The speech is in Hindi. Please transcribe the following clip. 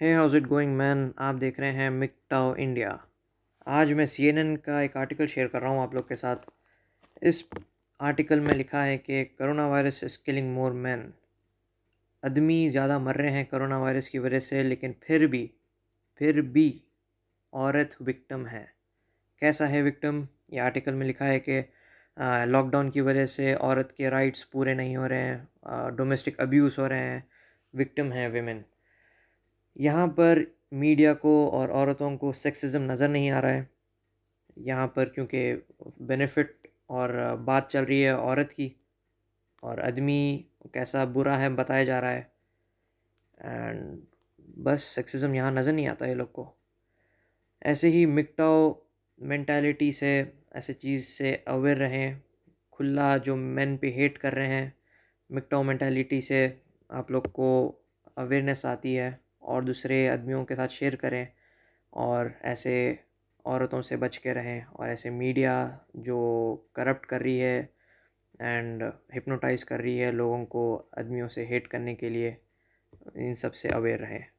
है हाउ इट गोइंग मैन आप देख रहे हैं मिकटाओ इंडिया आज मैं सी का एक आर्टिकल शेयर कर रहा हूँ आप लोग के साथ इस आर्टिकल में लिखा है कि corona virus is killing more man आदमी ज़्यादा मर रहे हैं करोना वायरस की वजह से लेकिन फिर भी फिर भी औरत विक्टम है कैसा है विक्टम ये आर्टिकल में लिखा है कि लॉकडाउन की वजह से औरत के राइट्स पूरे नहीं हो रहे हैं डोमेस्टिक अब्यूज़ हो रहे हैं विक्टम है वेमेन यहाँ पर मीडिया को और औरतों को सेक्सिज़म नज़र नहीं आ रहा है यहाँ पर क्योंकि बेनिफिट और बात चल रही है औरत की और आदमी कैसा बुरा है बताया जा रहा है एंड बस सेक्सिज़म यहाँ नज़र नहीं आता ये लोग को ऐसे ही मिकटाओ मेंटालिटी से ऐसे चीज़ से अवेयर रहें खुला जो मैन पे हेट कर रहे हैं मिकटाओ मैंटेलिटी से आप लोग को अवेयरनेस आती है और दूसरे आदमियों के साथ शेयर करें और ऐसे औरतों से बच के रहें और ऐसे मीडिया जो करप्ट कर रही है एंड हिप्नोटाइज़ कर रही है लोगों को आदमियों से हेट करने के लिए इन सब से अवेयर रहें